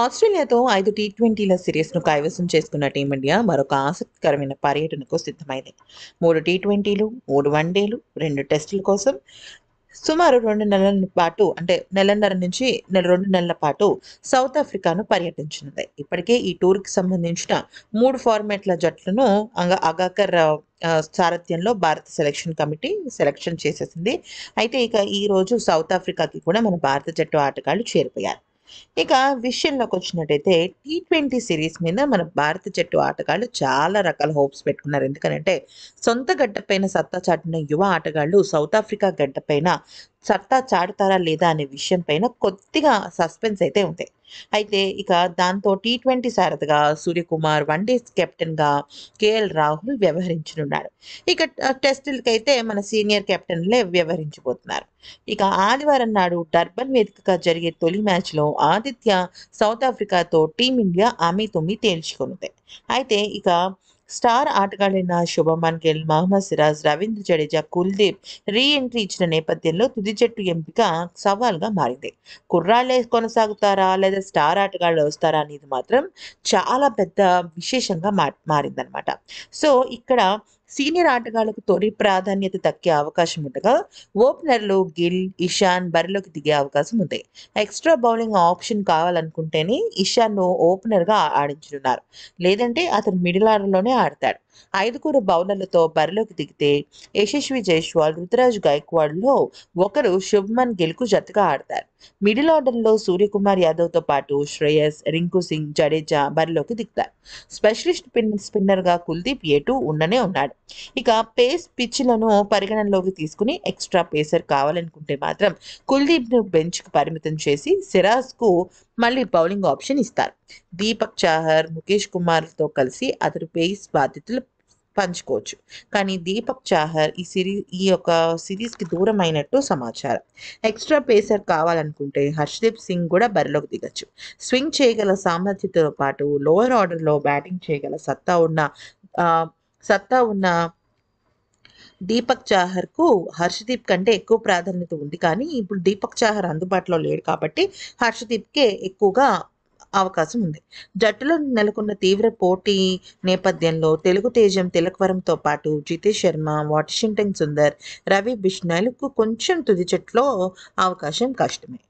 ఆస్ట్రేలియాతో ఐదు టీ ట్వంటీల సిరీస్ను కైవసం చేసుకున్న టీమిండియా మరొక ఆసక్తికరమైన పర్యటనకు సిద్ధమైంది మూడు టీ ట్వంటీలు మూడు వన్డేలు రెండు టెస్టుల కోసం సుమారు రెండు నెలల పాటు అంటే నెలన్నర నుంచి నెల రెండు నెలల పాటు సౌత్ ఆఫ్రికాను పర్యటించినది ఇప్పటికే ఈ టూర్కి సంబంధించిన మూడు ఫార్మాట్ల జట్లను అంగ అగాకర్ సారథ్యంలో భారత సెలక్షన్ కమిటీ సెలక్షన్ చేసేసింది అయితే ఇక ఈరోజు సౌత్ ఆఫ్రికాకి కూడా మన భారత జట్టు ఆటగాళ్లు చేరిపోయారు ఇక విషయంలోకి వచ్చినట్టయితే టీ ట్వంటీ సిరీస్ మీద మన భారత జట్టు ఆటగాళ్ళు చాలా రకాల హోప్స్ పెట్టుకున్నారు ఎందుకంటే సొంత గడ్డపైన సత్తా చాటిన యువ ఆటగాళ్ళు సౌత్ ఆఫ్రికా గడ్డపైన సత్తా చాటుతారా లేదా అనే విషయం పైన కొద్దిగా సస్పెన్స్ అయితే ఉంది అయితే ఇక దాంతో టీ ట్వంటీ సారథిగా సూర్యకుమార్ వన్ డేస్ కెప్టెన్గా కేఎల్ రాహుల్ వ్యవహరించనున్నాడు ఇక టెస్టులకైతే మన సీనియర్ కెప్టెన్లే వ్యవహరించబోతున్నారు ఇక ఆదివారం నాడు టర్బన్ వేదికగా జరిగే తొలి మ్యాచ్లో ఆదిత్య సౌత్ ఆఫ్రికాతో టీమిండియా ఆమె తొమ్మి తేల్చుకుంది అయితే ఇక స్టార్ ఆటగాళ్ళైన శుభమన్ గిల్ మహమ్మద్ సిరాజ్ రవీంద్ర జడేజా కుల్దీప్ రీ ఎంట్రీ ఇచ్చిన నేపథ్యంలో తుది జట్టు ఎంపిక సవాల్గా మారింది కుర్రాళ్ళే కొనసాగుతారా లేదా స్టార్ ఆటగాళ్ళు వస్తారా అనేది మాత్రం చాలా పెద్ద విశేషంగా మారిందనమాట సో ఇక్కడ సీనియర్ ఆటగాళ్లకు తొలి ప్రాధాన్యత తగ్గే అవకాశం ఉండగా ఓపెనర్లు గిల్ ఇషాన్ బరిలోకి దిగే అవకాశం ఉంది ఎక్స్ట్రా బౌలింగ్ ఆప్షన్ కావాలనుకుంటేనే ఇషాన్ను ఓపెనర్గా ఆడించనున్నారు లేదంటే అతను మిడిల్ ఆర్డర్లోనే ఆడతాడు ఐదుగురు బౌలర్లతో బరిలోకి దిగితే యశస్వి జైస్వాల్ రుతురాజ్ గైక్వాడ్లో ఒకరు శుభ్మన్ గిల్కు జతగా ఆడతారు మిడిల్ ఆర్డర్లో సూర్యకుమార్ యాదవ్తో పాటు శ్రేయస్ రింకు సింగ్ జడేజా బరిలోకి దిగుతారు స్పెషలిస్ట్ స్పిన్నర్ స్పిన్నర్గా కుల్దీప్ ఏటూ ఉండనే ఉన్నాడు ఇక పేస్ పిచ్లను పరిగణనలోకి తీసుకుని ఎక్స్ట్రా పేసర్ కావాలనుకుంటే మాత్రం కుల్దీప్ను బెంచ్కు పరిమితం చేసి సిరాజ్కు మళ్ళీ బౌలింగ్ ఆప్షన్ ఇస్తారు దీపక్ చాహర్ ముఖేష్ కుమార్తో కలిసి అతడు పేస్ బాధ్యతలు పంచుకోవచ్చు కానీ దీపక్ చాహర్ ఈ సిరీస్ ఈ యొక్క సిరీస్కి దూరం అయినట్టు సమాచారం ఎక్స్ట్రా పేసర్ కావాలనుకుంటే హర్షదీప్ సింగ్ కూడా బరిలోకి దిగచ్చు స్వింగ్ చేయగల సామర్థ్యతో పాటు లోయర్ ఆర్డర్లో బ్యాటింగ్ చేయగల సత్తా ఉన్న సత్తా ఉన్న దీపక్ చాహర్కు హర్షదీప్ కంటే ఎక్కువ ప్రాధాన్యత ఉంది కానీ ఇప్పుడు దీపక్ చాహర్ అందుబాటులో లేడు కాబట్టి హర్షదీప్కే ఎక్కువగా అవకాశం ఉంది జట్టులో నెలకొన్న తీవ్ర పోటీ నేపథ్యంలో తెలుగు తేజం తిలక్వరంతో పాటు జితేష్ శర్మ వాషింగ్టన్ సుందర్ రవి బిష్ నెలకు కొంచెం తుది జట్టులో అవకాశం కష్టమే